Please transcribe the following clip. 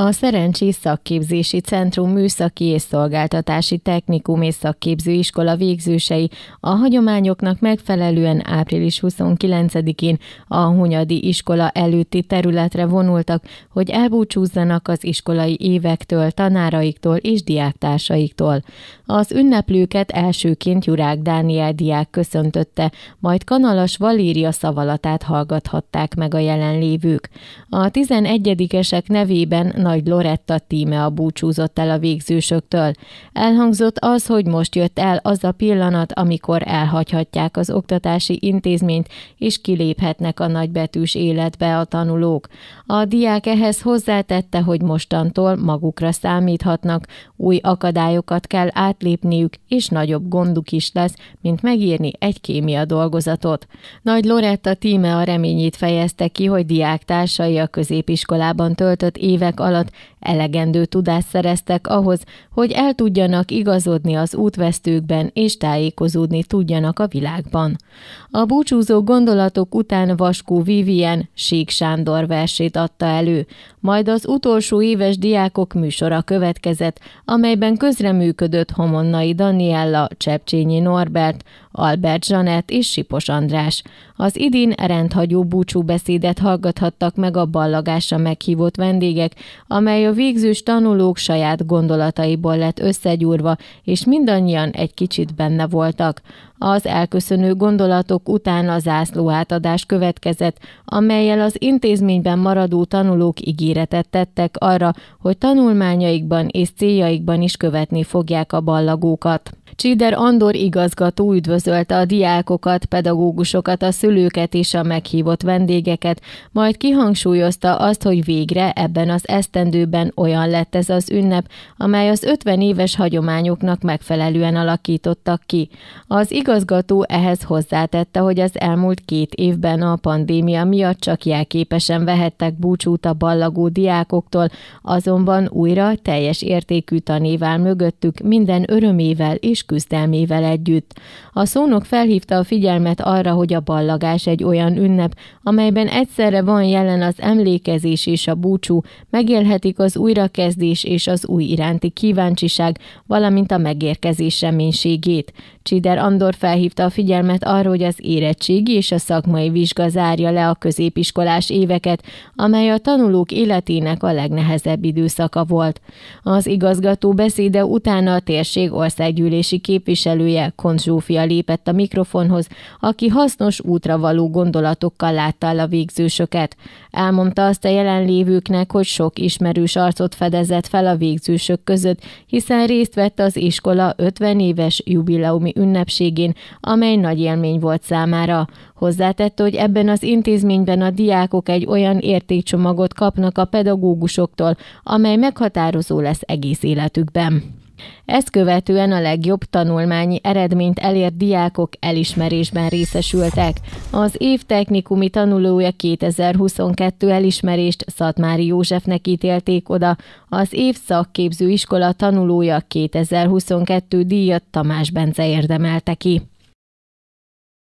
A Szerencsi Szakképzési Centrum műszaki és szolgáltatási technikum és szakképzőiskola végzősei a hagyományoknak megfelelően április 29-én a Hunyadi iskola előtti területre vonultak, hogy elbúcsúzzanak az iskolai évektől, tanáraiktól és diáktársaiktól. Az ünneplőket elsőként Jurák Dániel diák köszöntötte, majd kanalas Valéria szavalatát hallgathatták meg a jelenlévők. A 11-esek nevében nagy Loretta tíme búcsúzott el a végzősöktől. Elhangzott az, hogy most jött el az a pillanat, amikor elhagyhatják az oktatási intézményt, és kiléphetnek a nagybetűs életbe a tanulók. A diák ehhez hozzátette, hogy mostantól magukra számíthatnak, új akadályokat kell átlépniük, és nagyobb gonduk is lesz, mint megírni egy kémia dolgozatot. Nagy Loretta tíme a reményét fejezte ki, hogy diáktársai a középiskolában töltött évek alatt alatt elegendő tudást szereztek ahhoz, hogy el tudjanak igazodni az útvesztőkben és tájékozódni tudjanak a világban. A búcsúzó gondolatok után Vaskó Vivien Sík Sándor versét adta elő, majd az utolsó éves diákok műsora következett, amelyben közreműködött Homonnai Daniella, Csepcsényi Norbert, Albert Zsanett és Sipos András. Az idén rendhagyó búcsú beszédet hallgathattak meg a ballagásra meghívott vendégek, amely a végzős tanulók saját gondolataiból lett összegyúrva, és mindannyian egy kicsit benne voltak. Az elköszönő gondolatok után a zászló átadás következett, amelyel az intézményben maradó tanulók ígéretet tettek arra, hogy tanulmányaikban és céljaikban is követni fogják a ballagókat. Csíder Andor igazgató üdvözölte a diákokat, pedagógusokat, a szülőket és a meghívott vendégeket, majd kihangsúlyozta azt, hogy végre ebben az esztendőben olyan lett ez az ünnep, amely az 50 éves hagyományoknak megfelelően alakítottak ki. Az igazgató ehhez hozzátette, hogy az elmúlt két évben a pandémia miatt csak jelképesen vehettek búcsút a ballagó diákoktól, azonban újra teljes értékű tanévál mögöttük minden örömével és küzdelmével együtt. A szónok felhívta a figyelmet arra, hogy a ballagás egy olyan ünnep, amelyben egyszerre van jelen az emlékezés és a búcsú, megélhetik az újrakezdés és az új iránti kíváncsiság, valamint a megérkezés reménységét. Csider Andor felhívta a figyelmet arra, hogy az érettségi és a szakmai vizsga zárja le a középiskolás éveket, amely a tanulók életének a legnehezebb időszaka volt. Az igazgató beszéde utána a térség országgyűlési Szövetségi képviselője, Kont Zsófia lépett a mikrofonhoz, aki hasznos útra való gondolatokkal látta el a végzősöket. Elmondta azt a jelenlévőknek, hogy sok ismerős arcot fedezett fel a végzősök között, hiszen részt vett az iskola 50 éves jubileumi ünnepségén, amely nagy élmény volt számára. Hozzátette, hogy ebben az intézményben a diákok egy olyan értékcsomagot kapnak a pedagógusoktól, amely meghatározó lesz egész életükben. Ezt követően a legjobb tanulmányi eredményt elért diákok elismerésben részesültek. Az év technikumi tanulója 2022 elismerést Szatmári Józsefnek ítélték oda, az év szakképző iskola tanulója 2022 díjat Tamás Bence érdemelte ki.